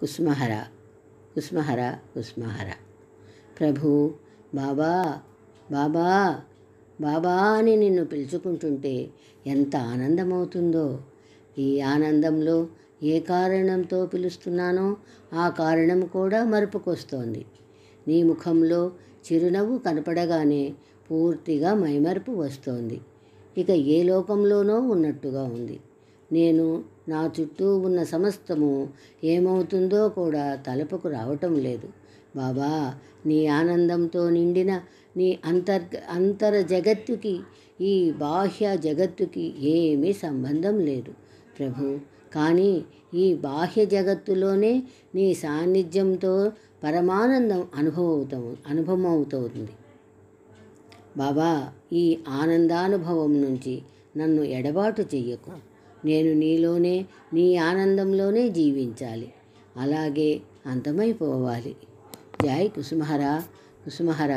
కుస్మహర కుస్మహర కుస్మహర ప్రభు బాబా బాబా బాబా అని నిన్ను పిలుచుకుంటుంటే ఎంత ఆనందమవుతుందో ఈ ఆనందంలో ఏ కారణంతో పిలుస్తున్నానో ఆ కారణం కూడా మరుపుకొస్తోంది నీ ముఖంలో చిరునవ్వు కనపడగానే పూర్తిగా మైమరుపు వస్తోంది ఇక ఏ లోకంలోనో ఉన్నట్టుగా ఉంది నేను నా చుట్టూ ఉన్న సమస్తము ఏమవుతుందో కూడా తలపుకు రావటం లేదు బాబా నీ ఆనందంతో నిండిన నీ అంతర్ అంతర జగత్తుకి ఈ బాహ్య జగత్తుకి ఏమీ సంబంధం లేదు ప్రభు కానీ ఈ బాహ్య జగత్తులోనే నీ సాన్నిధ్యంతో పరమానందం అనుభవం అనుభవం బాబా ఈ ఆనందానుభవం నుంచి నన్ను ఎడబాటు చెయ్యకు నేను నీలోనే నీ ఆనందంలోనే జీవించాలి అలాగే అంతమైపోవాలి జై కుసుమహర కుసుమహర